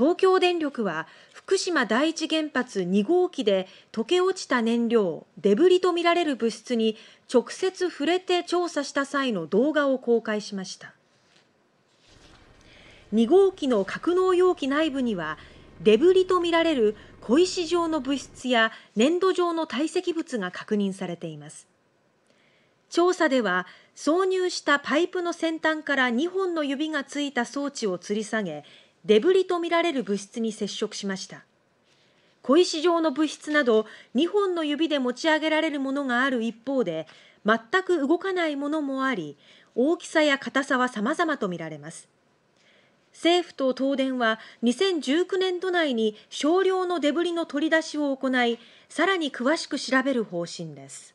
東京電力は福島第一原発2号機で溶け落ちた燃料デブリとみられる物質に直接触れて調査した際の動画を公開しました2号機の格納容器内部にはデブリとみられる小石状の物質や粘土状の堆積物が確認されています調査では挿入したパイプの先端から2本の指がついた装置を吊り下げデブリとみられる物質に接触しました小石状の物質など2本の指で持ち上げられるものがある一方で全く動かないものもあり大きさや硬さは様々とみられます政府と東電は2019年度内に少量のデブリの取り出しを行いさらに詳しく調べる方針です